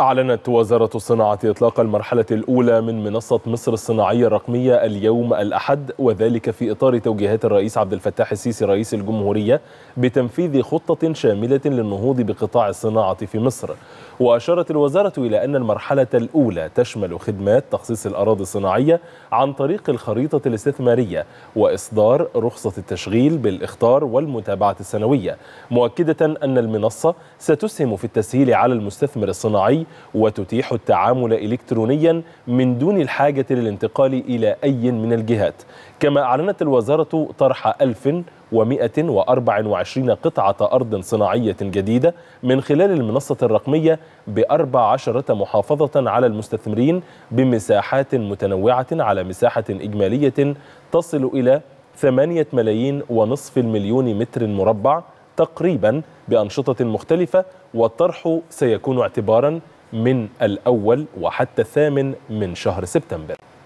أعلنت وزارة الصناعة إطلاق المرحلة الأولى من منصة مصر الصناعية الرقمية اليوم الأحد وذلك في إطار توجيهات الرئيس عبد الفتاح السيسي رئيس الجمهورية بتنفيذ خطة شاملة للنهوض بقطاع الصناعة في مصر وأشارت الوزارة إلى أن المرحلة الأولى تشمل خدمات تخصيص الأراضي الصناعية عن طريق الخريطة الاستثمارية وإصدار رخصة التشغيل بالإخطار والمتابعة السنوية مؤكدة أن المنصة ستسهم في التسهيل على المستثمر الصناعي وتتيح التعامل إلكترونيا من دون الحاجة للانتقال إلى أي من الجهات كما أعلنت الوزارة طرح 1124 قطعة أرض صناعية جديدة من خلال المنصة الرقمية بأربع عشرة محافظة على المستثمرين بمساحات متنوعة على مساحة إجمالية تصل إلى 8 ملايين ونصف المليون متر مربع تقريبا بأنشطة مختلفة والطرح سيكون اعتبارا من الأول وحتى الثامن من شهر سبتمبر